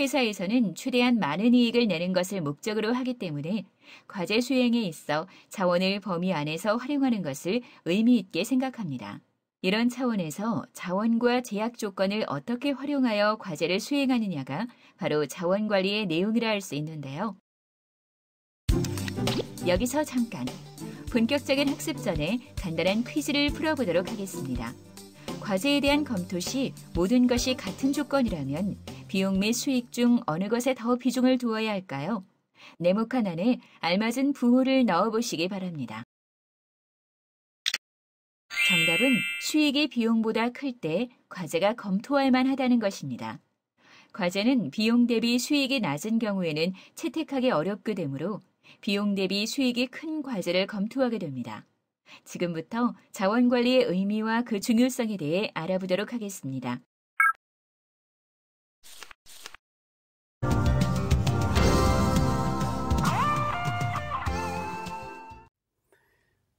회사에서는 최대한 많은 이익을 내는 것을 목적으로 하기 때문에 과제 수행에 있어 자원을 범위 안에서 활용하는 것을 의미 있게 생각합니다. 이런 차원에서 자원과 제약 조건을 어떻게 활용하여 과제를 수행하느냐가 바로 자원 관리의 내용이라 할 수 있는데요. 여기서 잠깐 본격적인 학습 전에 간단한 퀴즈를 풀어보도록 하겠습니다. 과제에 대한 검토 시 모든 것이 같은 조건이라면 비용 및 수익 중 어느 것에 더 비중을 두어야 할까요? 네모칸 안에 알맞은 부호를 넣어보시기 바랍니다. 정답은 수익이 비용보다 클 때 과제가 검토할 만하다는 것입니다. 과제는 비용 대비 수익이 낮은 경우에는 채택하기 어렵게 되므로 비용 대비 수익이 큰 과제를 검토하게 됩니다. 지금부터 자원관리의 의미와 그 중요성에 대해 알아보도록 하겠습니다.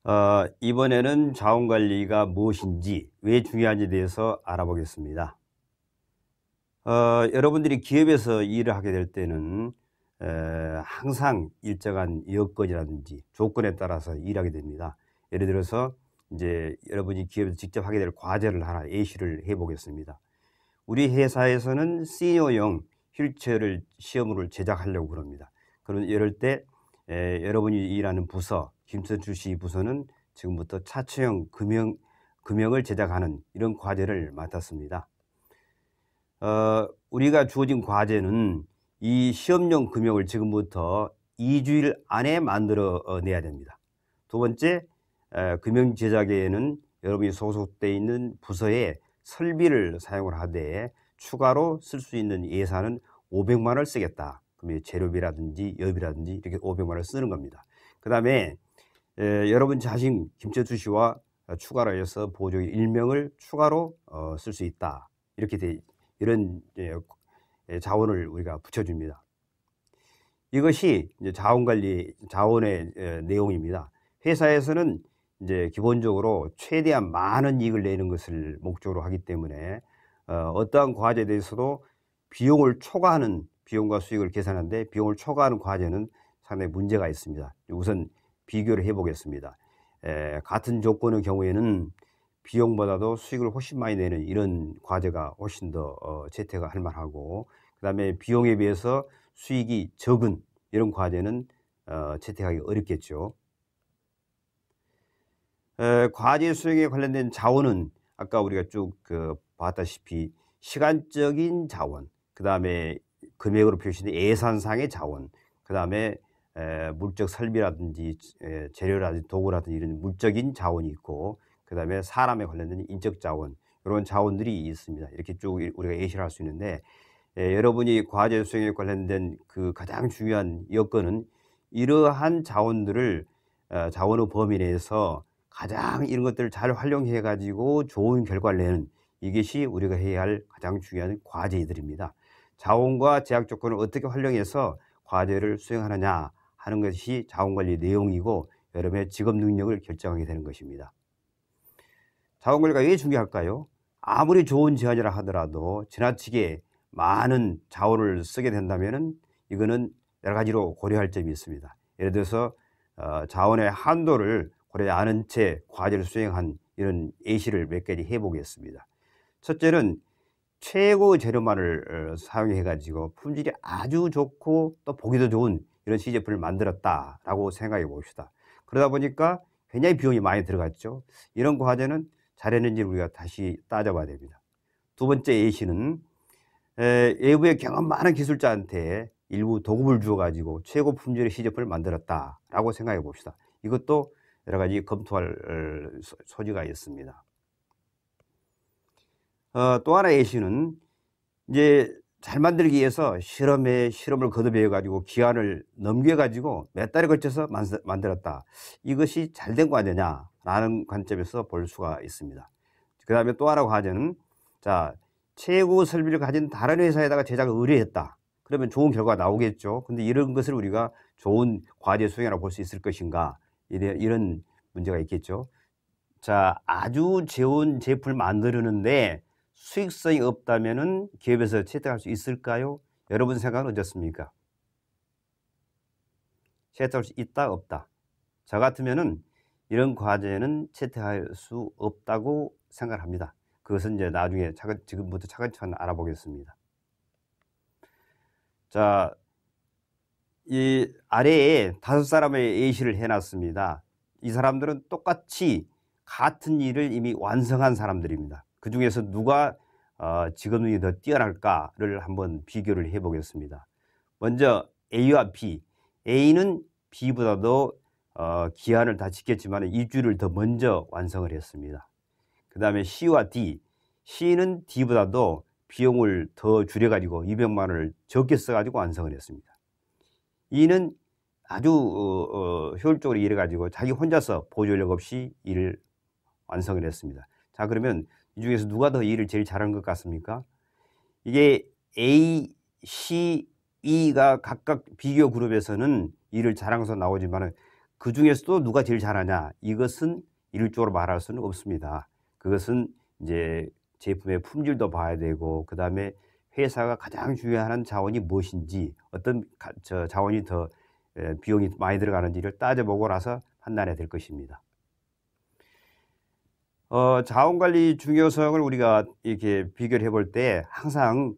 어, 이번에는 자원관리가 무엇인지 왜 중요한지에 대해서 알아보겠습니다. 어, 여러분들이 기업에서 일을 하게 될 때는 에, 항상 일정한 여건이라든지 조건에 따라서 일하게 됩니다. 예를 들어서 이제 여러분이 기업에서 직접 하게 될 과제를 하나 예시를 해보겠습니다. 우리 회사에서는 시니어용 e 휠체어를 시험으 제작하려고 그럽니다. 그런 이럴 때 에, 여러분이 일하는 부서, 김선출씨 부서는 지금부터 차체형 금형, 금형을 제작하는 이런 과제를 맡았습니다. 어, 우리가 주어진 과제는 이 시험용 금형을 지금부터 2주일 안에 만들어내야 어, 됩니다. 두 번째, 에, 금형 제작에는 여러분이 소속되어 있는 부서에 설비를 사용을 하되 추가로 쓸 수 있는 예산은 500만 원을 쓰겠다. 그러면 재료비라든지 여비라든지 이렇게 500만 원을 쓰는 겁니다. 그 다음에 여러분 자신 김철수 씨와 추가로 해서 보조인 일명을 추가로 어, 쓸수 있다. 이렇게 돼, 이런 예, 예 자원을 우리가 붙여줍니다. 이것이 자원관리 자원의 예, 내용입니다. 회사에서는 이제 기본적으로 최대한 많은 이익을 내는 것을 목적으로 하기 때문에 어, 어떠한 과제에 대해서도 비용을 초과하는 비용과 수익을 계산하는데 비용을 초과하는 과제는 상당히 문제가 있습니다. 우선 비교를 해보겠습니다. 에, 같은 조건의 경우에는 비용보다도 수익을 훨씬 많이 내는 이런 과제가 훨씬 더 어, 채택을 할 만하고 그 다음에 비용에 비해서 수익이 적은 이런 과제는 어, 채택하기 어렵겠죠. 에, 과제 수행에 관련된 자원은 아까 우리가 쭉 그, 봤다시피 시간적인 자원, 그 다음에 금액으로 표시된 예산상의 자원, 그 다음에 물적 설비라든지 에, 재료라든지 도구라든지 이런 물적인 자원이 있고, 그 다음에 사람에 관련된 인적 자원, 이런 자원들이 있습니다. 이렇게 쭉 우리가 예시를 할 수 있는데, 에, 여러분이 과제 수행에 관련된 그 가장 중요한 여건은 이러한 자원들을 어, 자원의 범위 내에서 가장 이런 것들을 잘 활용해 가지고 좋은 결과를 내는 이것이 우리가 해야 할 가장 중요한 과제들입니다. 자원과 제약 조건을 어떻게 활용해서 과제를 수행하느냐 하는 것이 자원관리 내용이고 여러분의 직업 능력을 결정하게 되는 것입니다. 자원관리가 왜 중요할까요? 아무리 좋은 제안이라 하더라도 지나치게 많은 자원을 쓰게 된다면 이거는 여러 가지로 고려할 점이 있습니다. 예를 들어서 어, 자원의 한도를 고려하지 않은 채 과제를 수행한 이런 예시를 몇 가지 해보겠습니다. 첫째는 최고 재료만을 어, 사용해가지고 품질이 아주 좋고 또 보기도 좋은 이런 시제품을 만들었다라고 생각해 봅시다. 그러다 보니까 굉장히 비용이 많이 들어갔죠. 이런 과제는 잘했는지 우리가 다시 따져봐야 됩니다. 두 번째 예시는 외부의 경험 많은 기술자한테 일부 도급을 주어가지고 최고 품질의 시제품을 만들었다라고 생각해 봅시다. 이것도 여러 가지 검토할 어, 소지가 있습니다. 어, 또 하나의 이슈는 이제 잘 만들기 위해서 실험에 실험을 거듭해 가지고 기한을 넘겨 가지고 몇 달에 걸쳐서 만들었다. 이것이 잘 된 거아니냐라는 관점에서 볼 수가 있습니다. 그다음에 또 하나 과제는 자 최고 설비를 가진 다른 회사에다가 제작을 의뢰했다. 그러면 좋은 결과가 나오겠죠. 근데 이런 것을 우리가 좋은 과제 수행이라고 볼 수 있을 것인가 이런 문제가 있겠죠. 자 아주 좋은 제품을 만들었는데 수익성이 없다면 기업에서 채택할 수 있을까요? 여러분 생각은 어떻습니까? 채택할 수 있다 없다. 저같으면 이런 과제는 채택할 수 없다고 생각합니다. 그것은 이제 나중에 차근, 지금부터 차근차근 알아보겠습니다. 자, 이 아래에 다섯 사람의 예시를 해놨습니다. 이 사람들은 똑같이 같은 일을 이미 완성한 사람들입니다. 그 중에서 누가 어, 지금이 더 뛰어날까를 한번 비교를 해 보겠습니다. 먼저 A와 B. A는 B보다도 어, 기한을 다 지켰지만 2주를 더 먼저 완성을 했습니다. 그 다음에 C와 D. C는 D보다도 비용을 더 줄여가지고 200만 원을 적게 써가지고 완성을 했습니다. E는 아주 어, 어, 효율적으로 일해가지고 자기 혼자서 보조력 없이 일을 완성을 했습니다. 자 그러면 이 중에서 누가 더 일을 제일 잘한 것 같습니까? 이게 A, C, E가 각각 비교 그룹에서는 일을 잘하면서 나오지만 그 중에서도 누가 제일 잘하냐 이것은 일률적으로 말할 수는 없습니다. 그것은 이제 제품의 품질도 봐야 되고 그 다음에 회사가 가장 중요한 자원이 무엇인지 어떤 자원이 더 비용이 많이 들어가는지를 따져보고 나서 판단해야 될 것입니다. 어, 자원관리 중요성을 우리가 이렇게 비교를 해볼 때 항상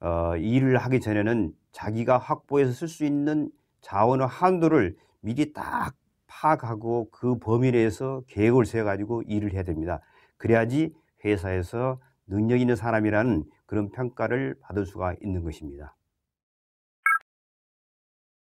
어, 일을 하기 전에는 자기가 확보해서 쓸 수 있는 자원의 한도를 미리 딱 파악하고 그 범위 내에서 계획을 세워가지고 일을 해야 됩니다. 그래야지 회사에서 능력 있는 사람이라는 그런 평가를 받을 수가 있는 것입니다.